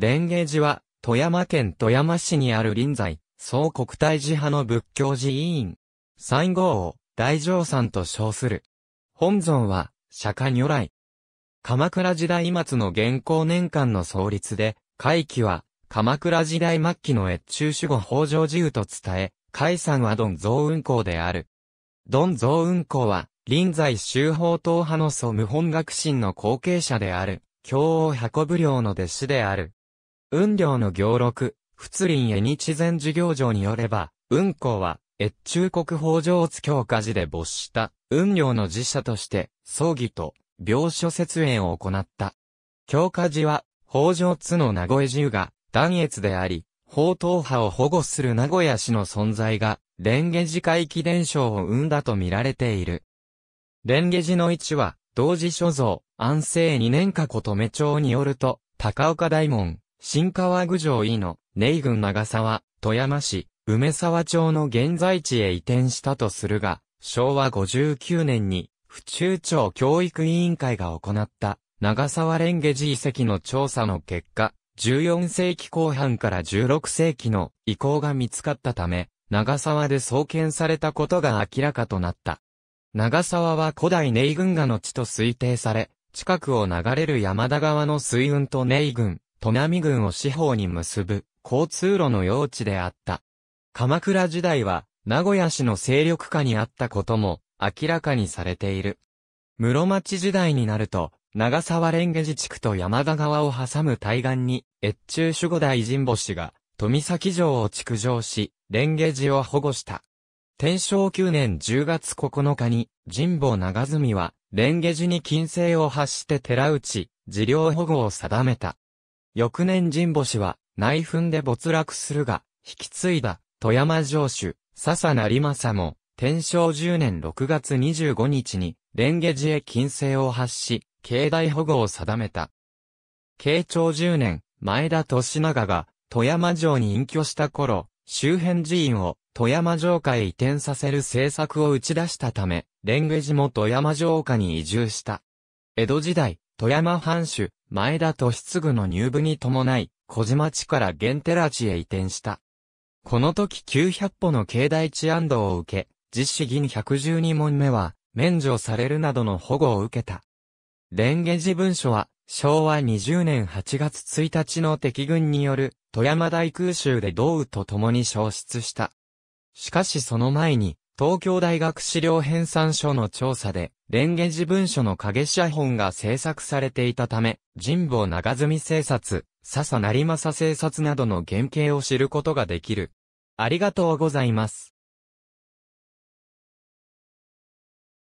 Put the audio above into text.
蓮華寺は、富山県富山市にある臨済、総国体寺派の仏教寺委員。三号を、大乗山と称する。本尊は、釈迦如来。鎌倉時代末の現行年間の創立で、会期は、鎌倉時代末期の越中守護北条寺と伝え、解山はドン増運行である。ドン増運行は、臨済宗法党派の祖無本学神の後継者である、京王運ぶ領の弟子である。雲量の行録、仏林江日前事業場によれば、雲光は、越中国法上津教科寺で没した雲量の寺社として、葬儀と、病所設営を行った。教科寺は、法上津の名古屋寺が、断越であり、法東派を保護する名古屋市の存在が、蓮華寺会記伝承を生んだと見られている。蓮華寺の位置は、同時所蔵、安政二年かこと目町によると、高岡大門、新川郡上井の、イ郡長沢、富山市、梅沢町の現在地へ移転したとするが、昭和59年に、府中町教育委員会が行った、長沢蓮華寺遺跡の調査の結果、14世紀後半から16世紀の遺構が見つかったため、長沢で創建されたことが明らかとなった。長沢は古代ネイ群河の地と推定され、近くを流れる山田川の水運とネイ群、砺波郡を四方に結ぶ交通路の用地であった。鎌倉時代は名古屋市の勢力下にあったことも明らかにされている。室町時代になると、長沢蓮華寺地区と山田川を挟む対岸に、越中守護大神星が、富崎城を築城し、蓮華寺を保護した。天正9年10月9日に、神保長住は、蓮華寺に金星を発して寺内、寺領保護を定めた。翌年神保氏は内紛で没落するが、引き継いだ富山城主、笹成政も、天正10年6月25日に、蓮華寺へ金星を発し、境内保護を定めた。慶長10年、前田利長が、富山城に隠居した頃、周辺寺院を富山城下へ移転させる政策を打ち出したため、蓮華寺も富山城下に移住した。江戸時代、富山藩主、前田利次の入部に伴い、小島地から原寺地へ移転した。この時900歩の境内地安道を受け、実施銀112問目は、免除されるなどの保護を受けた。蓮華寺文書は、昭和20年8月1日の敵軍による、富山大空襲で同宇と共に消失した。しかしその前に、東京大学資料編纂所の調査で、蓮華寺文書の影写本が制作されていたため、神保長住制作、笹成正制作などの原型を知ることができる。ありがとうございます。